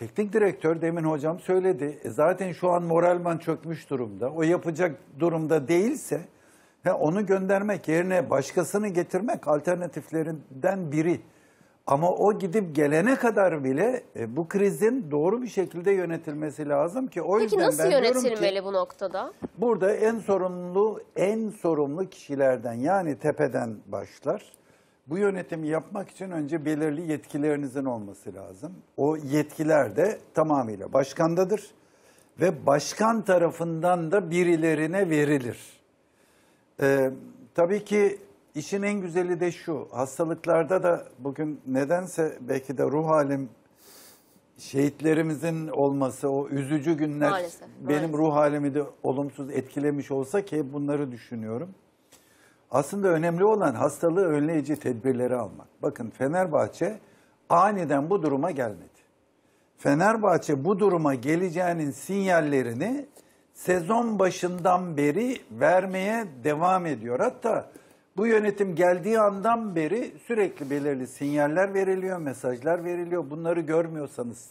Teknik direktör demin hocam söyledi. E zaten şu an moralman çökmüş durumda. O yapacak durumda değilse he, onu göndermek yerine başkasını getirmek alternatiflerinden biri. Ama o gidip gelene kadar bile e, bu krizin doğru bir şekilde yönetilmesi lazım ki o Peki nasıl ben yönetilmeli ki, bu noktada? Burada en sorumlu en sorumlu kişilerden yani tepeden başlar. Bu yönetimi yapmak için önce belirli yetkilerinizin olması lazım. O yetkiler de tamamıyla başkandadır ve başkan tarafından da birilerine verilir. Ee, tabii ki işin en güzeli de şu, hastalıklarda da bugün nedense belki de ruh halim şehitlerimizin olması, o üzücü günler maalesef, benim maalesef. ruh halimi de olumsuz etkilemiş olsa ki bunları düşünüyorum. Aslında önemli olan hastalığı önleyici tedbirleri almak. Bakın Fenerbahçe aniden bu duruma gelmedi. Fenerbahçe bu duruma geleceğinin sinyallerini sezon başından beri vermeye devam ediyor. Hatta bu yönetim geldiği andan beri sürekli belirli sinyaller veriliyor, mesajlar veriliyor. Bunları görmüyorsanız,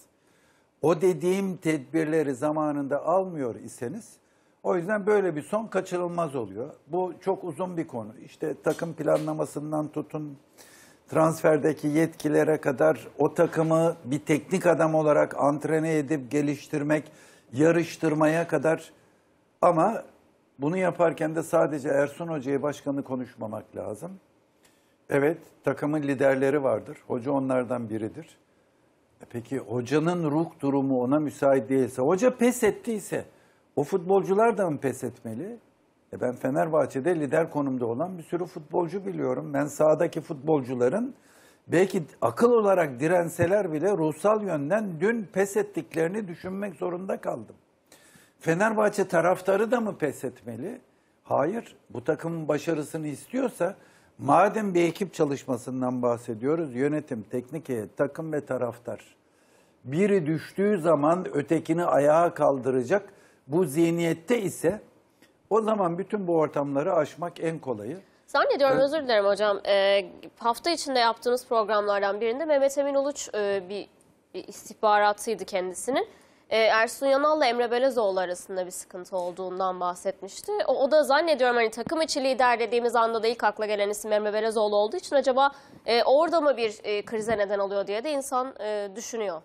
o dediğim tedbirleri zamanında almıyor iseniz o yüzden böyle bir son kaçırılmaz oluyor. Bu çok uzun bir konu. İşte takım planlamasından tutun transferdeki yetkilere kadar o takımı bir teknik adam olarak antrene edip geliştirmek, yarıştırmaya kadar ama bunu yaparken de sadece Ersun Hoca'yı başkanı konuşmamak lazım. Evet, takımın liderleri vardır. Hoca onlardan biridir. E peki hocanın ruh durumu ona müsait değilse, hoca pes ettiyse o futbolcular da mı pes etmeli? E ben Fenerbahçe'de lider konumda olan bir sürü futbolcu biliyorum. Ben sahadaki futbolcuların belki akıl olarak direnseler bile ruhsal yönden dün pes ettiklerini düşünmek zorunda kaldım. Fenerbahçe taraftarı da mı pes etmeli? Hayır. Bu takımın başarısını istiyorsa madem bir ekip çalışmasından bahsediyoruz, yönetim, teknik heyet, takım ve taraftar. Biri düştüğü zaman ötekini ayağa kaldıracak bu zihniyette ise o zaman bütün bu ortamları aşmak en kolayı. Zannediyorum özür dilerim hocam. E, hafta içinde yaptığınız programlardan birinde Mehmet Emin Uluç e, bir, bir istihbaratıydı kendisinin. E, Ersun ile Emre Belezoğlu arasında bir sıkıntı olduğundan bahsetmişti. O, o da zannediyorum hani takım içi lider dediğimiz anda da ilk akla gelen isim Emre Belezoğlu olduğu için acaba e, orada mı bir e, krize neden oluyor diye de insan e, düşünüyor.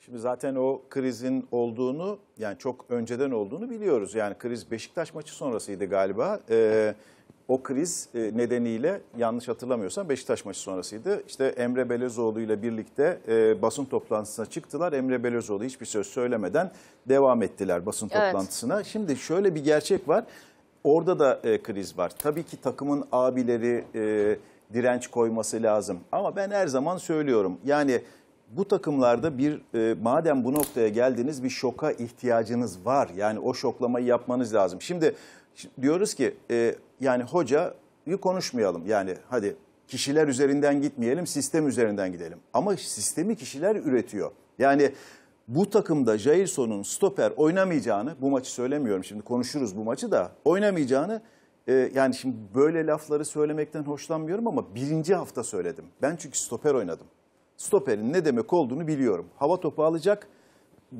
Şimdi zaten o krizin olduğunu yani çok önceden olduğunu biliyoruz. Yani kriz Beşiktaş maçı sonrasıydı galiba. Ee, o kriz e, nedeniyle yanlış hatırlamıyorsam Beşiktaş maçı sonrasıydı. İşte Emre Belözoğlu ile birlikte e, basın toplantısına çıktılar. Emre Belözoğlu hiçbir söz söylemeden devam ettiler basın evet. toplantısına. Şimdi şöyle bir gerçek var. Orada da e, kriz var. Tabii ki takımın abileri e, direnç koyması lazım. Ama ben her zaman söylüyorum. Yani bu takımlarda bir e, madem bu noktaya geldiniz bir şoka ihtiyacınız var. Yani o şoklamayı yapmanız lazım. Şimdi diyoruz ki e, yani hocayı konuşmayalım. Yani hadi kişiler üzerinden gitmeyelim sistem üzerinden gidelim. Ama sistemi kişiler üretiyor. Yani bu takımda Jairson'un stoper oynamayacağını bu maçı söylemiyorum şimdi konuşuruz bu maçı da oynamayacağını e, yani şimdi böyle lafları söylemekten hoşlanmıyorum ama birinci hafta söyledim. Ben çünkü stoper oynadım stoperin ne demek olduğunu biliyorum. Hava topu alacak,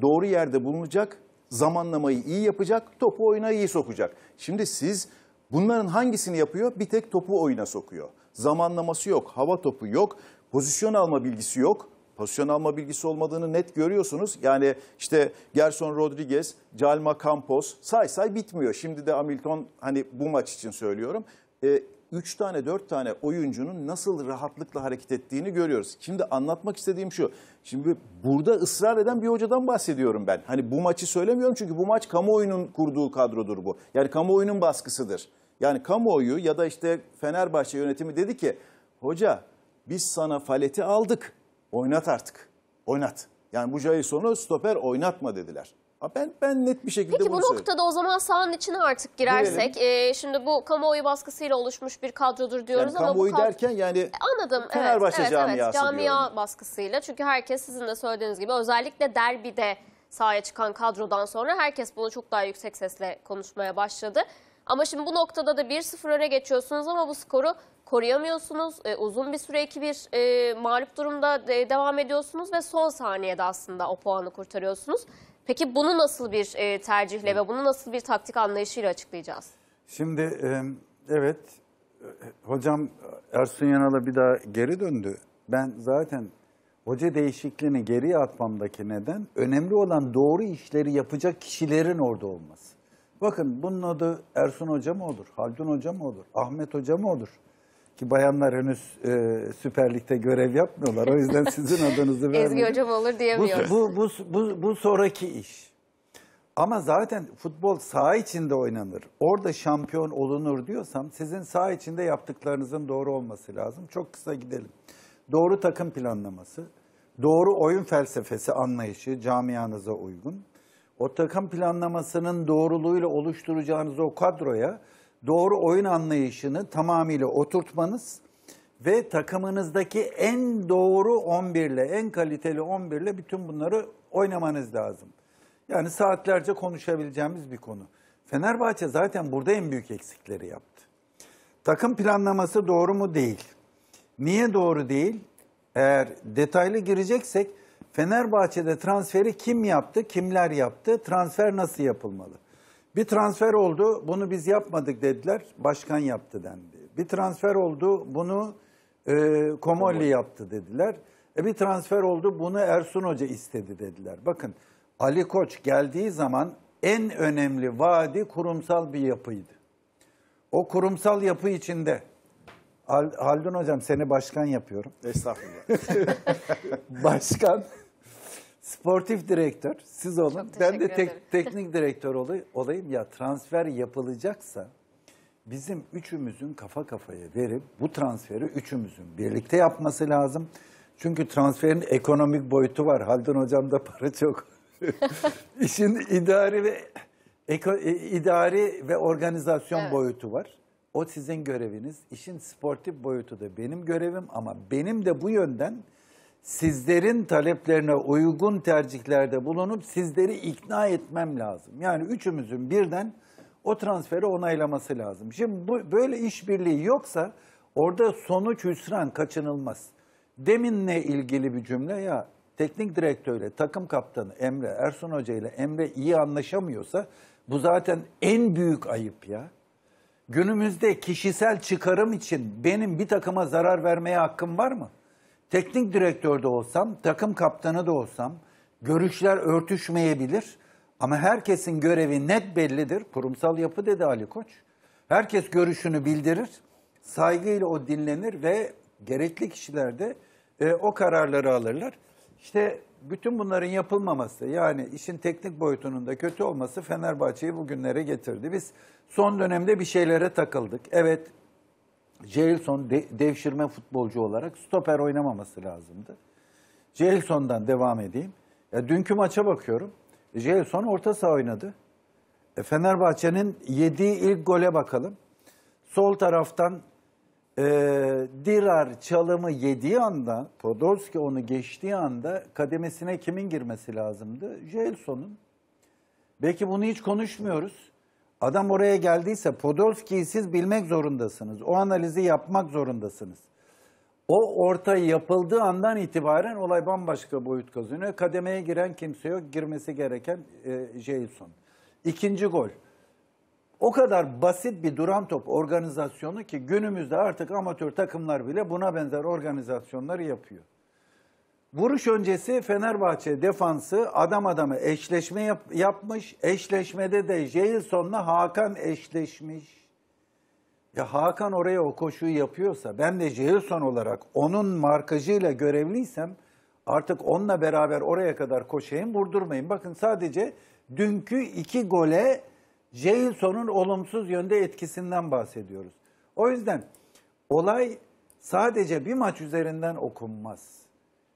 doğru yerde bulunacak, zamanlamayı iyi yapacak, topu oyuna iyi sokacak. Şimdi siz bunların hangisini yapıyor? Bir tek topu oyuna sokuyor. Zamanlaması yok, hava topu yok, pozisyon alma bilgisi yok. Pozisyon alma bilgisi olmadığını net görüyorsunuz. Yani işte Gerson Rodriguez, Calma Campos say say bitmiyor. Şimdi de Hamilton hani bu maç için söylüyorum. E, 3 tane 4 tane oyuncunun nasıl rahatlıkla hareket ettiğini görüyoruz. Şimdi anlatmak istediğim şu. Şimdi burada ısrar eden bir hocadan bahsediyorum ben. Hani bu maçı söylemiyorum çünkü bu maç kamuoyunun kurduğu kadrodur bu. Yani kamuoyunun baskısıdır. Yani kamuoyu ya da işte Fenerbahçe yönetimi dedi ki hoca biz sana Falet'i aldık oynat artık oynat. Yani bu Jailson'u stoper oynatma dediler. Ben, ben net bir şekilde Peki bu noktada o zaman sahanın içine artık girersek e, şimdi bu kamuoyu baskısıyla oluşmuş bir kadrodur diyoruz yani ama kamuoyu bu kadro... derken yani e, anladım Fenerbahçe evet, camiası evet, camia diyorum. baskısıyla çünkü herkes sizin de söylediğiniz gibi özellikle derbide sahaya çıkan kadrodan sonra herkes bunu çok daha yüksek sesle konuşmaya başladı. Ama şimdi bu noktada da 1-0 öne geçiyorsunuz ama bu skoru koruyamıyorsunuz. E, uzun bir süre 2-1 e, mağlup durumda de, devam ediyorsunuz ve son saniyede aslında o puanı kurtarıyorsunuz. Peki bunu nasıl bir e, tercihle ve bunu nasıl bir taktik anlayışıyla açıklayacağız? Şimdi e, evet hocam Ersun Yanal'a bir daha geri döndü. Ben zaten hoca değişikliğini geriye atmamdaki neden önemli olan doğru işleri yapacak kişilerin orada olması. Bakın bunun adı Ersun Hoca mı olur, Haldun Hoca mı olur, Ahmet Hoca mı olur? Ki bayanlar henüz e, Süper Lig'de görev yapmıyorlar. O yüzden sizin adınızı vermiyorum. Ezgi Hocam olur diyemiyoruz. Bu, bu, bu, bu, bu sonraki iş. Ama zaten futbol saha içinde oynanır. Orada şampiyon olunur diyorsam sizin saha içinde yaptıklarınızın doğru olması lazım. Çok kısa gidelim. Doğru takım planlaması, doğru oyun felsefesi anlayışı camianıza uygun. O takım planlamasının doğruluğuyla oluşturacağınız o kadroya doğru oyun anlayışını tamamıyla oturtmanız ve takımınızdaki en doğru 11 ile, en kaliteli 11 ile bütün bunları oynamanız lazım. Yani saatlerce konuşabileceğimiz bir konu. Fenerbahçe zaten burada en büyük eksikleri yaptı. Takım planlaması doğru mu? Değil. Niye doğru değil? Eğer detaylı gireceksek Fenerbahçe'de transferi kim yaptı, kimler yaptı, transfer nasıl yapılmalı? Bir transfer oldu, bunu biz yapmadık dediler, başkan yaptı dendi. Bir transfer oldu, bunu e, Komolli Komolli. yaptı dediler. E bir transfer oldu, bunu Ersun Hoca istedi dediler. Bakın Ali Koç geldiği zaman en önemli vaadi kurumsal bir yapıydı. O kurumsal yapı içinde Haldun Hocam seni başkan yapıyorum. Estağfurullah. başkan sportif direktör siz olun. Ben de tek, teknik direktör olay, olayım ya transfer yapılacaksa bizim üçümüzün kafa kafaya verip bu transferi üçümüzün birlikte yapması lazım. Çünkü transferin ekonomik boyutu var. Haldun hocam da para çok. İşin idari ve eko, e, idari ve organizasyon evet. boyutu var. O sizin göreviniz. İşin sportif boyutu da benim görevim ama benim de bu yönden sizlerin taleplerine uygun tercihlerde bulunup sizleri ikna etmem lazım. Yani üçümüzün birden o transferi onaylaması lazım. Şimdi bu, böyle işbirliği yoksa orada sonuç hüsran kaçınılmaz. Deminle ilgili bir cümle ya teknik direktörle takım kaptanı Emre Ersun Hoca ile Emre iyi anlaşamıyorsa bu zaten en büyük ayıp ya. Günümüzde kişisel çıkarım için benim bir takıma zarar vermeye hakkım var mı? Teknik direktör de olsam, takım kaptanı da olsam görüşler örtüşmeyebilir. Ama herkesin görevi net bellidir. Kurumsal yapı dedi Ali Koç. Herkes görüşünü bildirir. Saygıyla o dinlenir ve gerekli kişiler de e, o kararları alırlar. İşte bütün bunların yapılmaması yani işin teknik boyutunun da kötü olması Fenerbahçe'yi bugünlere getirdi. Biz son dönemde bir şeylere takıldık. Evet Jerilson de, devşirme futbolcu olarak stoper oynamaması lazımdı. Jerilson'dan devam edeyim. Ya dünkü maça bakıyorum. Jerilson orta saha oynadı. E, Fenerbahçe'nin yediği ilk gole bakalım. Sol taraftan e, Dirar çalımı yediği anda, Podolski onu geçtiği anda kademesine kimin girmesi lazımdı? Jelson'un. Belki bunu hiç konuşmuyoruz. Adam oraya geldiyse Podolski'yi siz bilmek zorundasınız. O analizi yapmak zorundasınız. O orta yapıldığı andan itibaren olay bambaşka boyut kazanıyor. Kademeye giren kimse yok. Girmesi gereken e, Jason. İkinci gol. O kadar basit bir duran top organizasyonu ki günümüzde artık amatör takımlar bile buna benzer organizasyonları yapıyor. Vuruş öncesi Fenerbahçe defansı adam adamı eşleşme yap, yapmış. Eşleşmede de Jailson'la Hakan eşleşmiş. Ya Hakan oraya o koşuyu yapıyorsa ben de Jailson olarak onun markajıyla görevliysem artık onunla beraber oraya kadar koşayım vurdurmayın. Bakın sadece dünkü iki gole Jailson'un olumsuz yönde etkisinden bahsediyoruz. O yüzden olay sadece bir maç üzerinden okunmaz.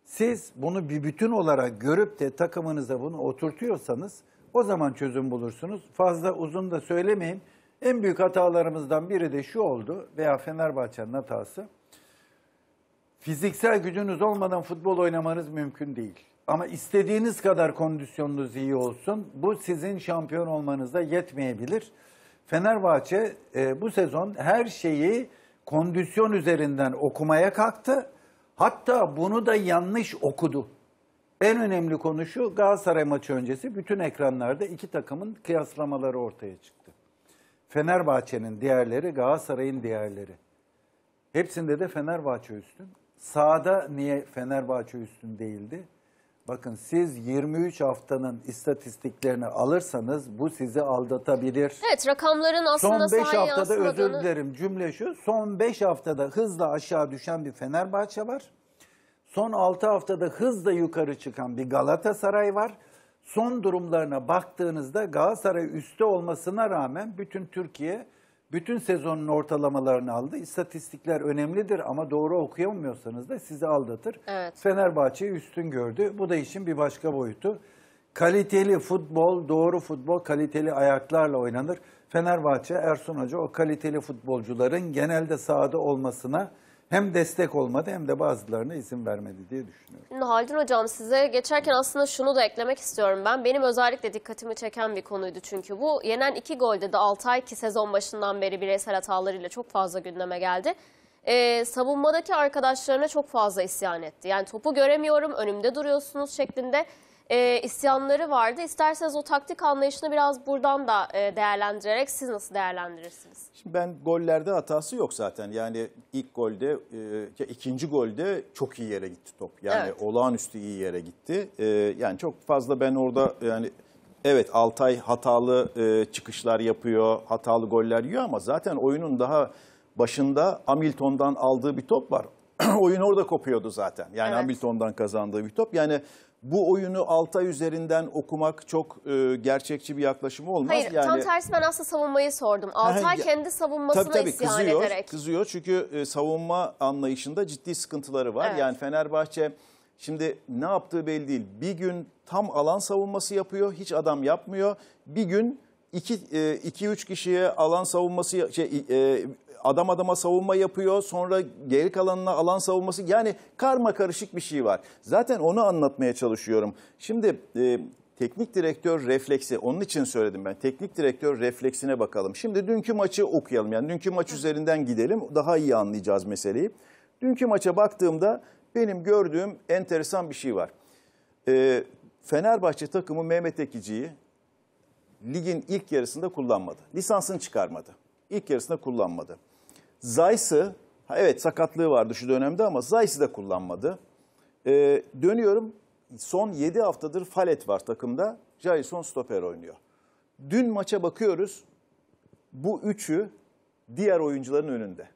Siz bunu bir bütün olarak görüp de takımınıza bunu oturtuyorsanız o zaman çözüm bulursunuz. Fazla uzun da söylemeyeyim. En büyük hatalarımızdan biri de şu oldu veya Fenerbahçe'nin hatası. Fiziksel gücünüz olmadan futbol oynamanız mümkün değil. Ama istediğiniz kadar kondisyonunuz iyi olsun. Bu sizin şampiyon olmanıza yetmeyebilir. Fenerbahçe e, bu sezon her şeyi kondisyon üzerinden okumaya kalktı Hatta bunu da yanlış okudu. En önemli konu şu Galatasaray maçı öncesi bütün ekranlarda iki takımın kıyaslamaları ortaya çıktı. Fenerbahçe'nin diğerleri, Galatasaray'ın diğerleri. Hepsinde de Fenerbahçe üstün. Sağda niye Fenerbahçe üstün değildi? Bakın siz 23 haftanın istatistiklerini alırsanız bu sizi aldatabilir. Evet rakamların aslında Son 5 haftada özür dilerim cümle şu. Son 5 haftada hızla aşağı düşen bir Fenerbahçe var. Son 6 haftada hızla yukarı çıkan bir Galatasaray var. Son durumlarına baktığınızda Galatasaray üstte olmasına rağmen bütün Türkiye bütün sezonun ortalamalarını aldı. İstatistikler önemlidir ama doğru okuyamıyorsanız da sizi aldatır. Evet. Fenerbahçe'yi üstün gördü. Bu da işin bir başka boyutu. Kaliteli futbol, doğru futbol kaliteli ayaklarla oynanır. Fenerbahçe Ersun Hoca o kaliteli futbolcuların genelde sahada olmasına hem destek olmadı hem de bazılarına izin vermedi diye düşünüyorum. Haldun Hocam size geçerken aslında şunu da eklemek istiyorum ben. Benim özellikle dikkatimi çeken bir konuydu çünkü bu. Yenen iki golde de Altay ki sezon başından beri bireysel hatalarıyla çok fazla gündeme geldi. Ee, savunmadaki arkadaşlarına çok fazla isyan etti. Yani topu göremiyorum, önümde duruyorsunuz şeklinde e, isyanları vardı. İsterseniz o taktik anlayışını biraz buradan da e, değerlendirerek siz nasıl değerlendirirsiniz? Şimdi ben gollerde hatası yok zaten. Yani ilk golde, e, ikinci golde çok iyi yere gitti top. Yani evet. olağanüstü iyi yere gitti. E, yani çok fazla ben orada yani... Evet Altay hatalı e, çıkışlar yapıyor, hatalı goller yiyor ama zaten oyunun daha başında Hamilton'dan aldığı bir top var. oyun orada kopuyordu zaten. Yani evet. Hamilton'dan kazandığı bir top. Yani bu oyunu alta üzerinden okumak çok e, gerçekçi bir yaklaşım olmaz. Hayır yani, tam tersi ben aslında savunmayı sordum. Altay kendi savunmasına tabii, tabii, isyan kızıyor, ederek. Kızıyor çünkü e, savunma anlayışında ciddi sıkıntıları var. Evet. Yani Fenerbahçe şimdi ne yaptığı belli değil. Bir gün tam alan savunması yapıyor hiç adam yapmıyor. Bir gün 2-3 e, kişiye alan savunması, şey, e, adam adama savunma yapıyor. Sonra geri kalanına alan savunması. Yani karma karışık bir şey var. Zaten onu anlatmaya çalışıyorum. Şimdi e, teknik direktör refleksi onun için söyledim ben. Teknik direktör refleksine bakalım. Şimdi dünkü maçı okuyalım. Yani dünkü maç üzerinden gidelim. Daha iyi anlayacağız meseleyi. Dünkü maça baktığımda benim gördüğüm enteresan bir şey var. E, Fenerbahçe takımı Mehmet Ekici'yi ligin ilk yarısında kullanmadı. Lisansını çıkarmadı. İlk yarısında kullanmadı. Zayısı, evet sakatlığı vardı şu dönemde ama Zayısı da kullanmadı. Ee, dönüyorum son 7 haftadır Falet var takımda. Jason stoper oynuyor. Dün maça bakıyoruz. Bu üçü diğer oyuncuların önünde.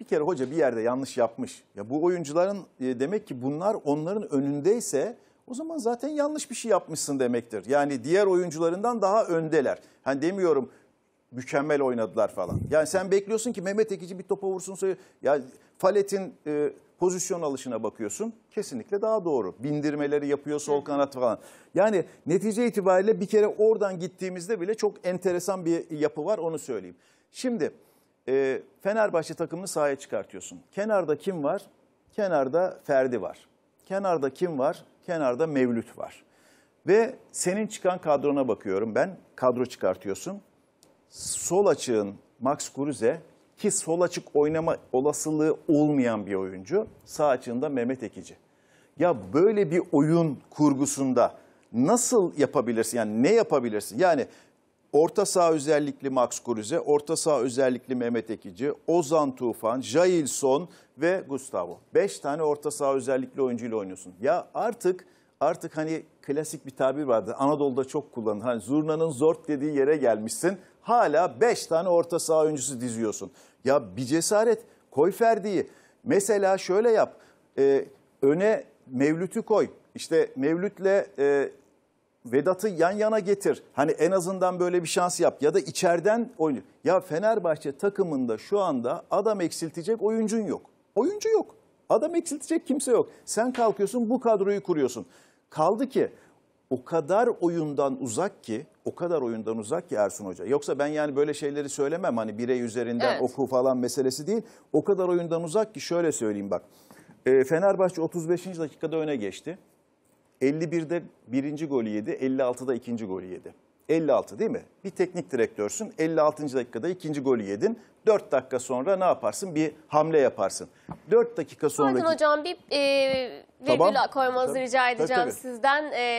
Bir kere hoca bir yerde yanlış yapmış. Ya bu oyuncuların e, demek ki bunlar onların önündeyse o zaman zaten yanlış bir şey yapmışsın demektir. Yani diğer oyuncularından daha öndeler. Hani demiyorum mükemmel oynadılar falan. Yani sen bekliyorsun ki Mehmet Ekici bir topa vursun. Yani Falet'in e, pozisyon alışına bakıyorsun. Kesinlikle daha doğru. Bindirmeleri yapıyor sol kanat falan. Yani netice itibariyle bir kere oradan gittiğimizde bile çok enteresan bir yapı var onu söyleyeyim. Şimdi e, Fenerbahçe takımını sahaya çıkartıyorsun. Kenarda kim var? Kenarda Ferdi var. Kenarda kim var? Kenarda Mevlüt var. Ve senin çıkan kadrona bakıyorum ben. Kadro çıkartıyorsun sol açığın Max Kruse ki sol açık oynama olasılığı olmayan bir oyuncu. Sağ açığında Mehmet Ekici. Ya böyle bir oyun kurgusunda nasıl yapabilirsin? Yani ne yapabilirsin? Yani orta saha özellikli Max Kruse, orta saha özellikli Mehmet Ekici, Ozan Tufan, Jailson ve Gustavo. Beş tane orta saha özellikli oyuncuyla oynuyorsun. Ya artık artık hani klasik bir tabir vardı. Anadolu'da çok kullanılır. Hani zurnanın zort dediği yere gelmişsin. Hala 5 tane orta saha oyuncusu diziyorsun. Ya bir cesaret koy Ferdi'yi. Mesela şöyle yap. E, öne Mevlüt'ü koy. İşte Mevlüt'le e, Vedat'ı yan yana getir. Hani en azından böyle bir şans yap. Ya da içeriden oynuyor. Ya Fenerbahçe takımında şu anda adam eksiltecek oyuncun yok. Oyuncu yok. Adam eksiltecek kimse yok. Sen kalkıyorsun bu kadroyu kuruyorsun. Kaldı ki o kadar oyundan uzak ki, o kadar oyundan uzak ki Ersun Hoca. Yoksa ben yani böyle şeyleri söylemem hani birey üzerinden evet. oku falan meselesi değil. O kadar oyundan uzak ki şöyle söyleyeyim bak. E, Fenerbahçe 35. dakikada öne geçti. 51'de birinci golü yedi, 56'da ikinci golü yedi. 56 değil mi? Bir teknik direktörsün. 56. dakikada ikinci golü yedin. 4 dakika sonra ne yaparsın? Bir hamle yaparsın. 4 dakika sonra... Pardon hocam bir e, virgül tamam. koymanızı tabii, rica edeceğim tabii, tabii. sizden. E,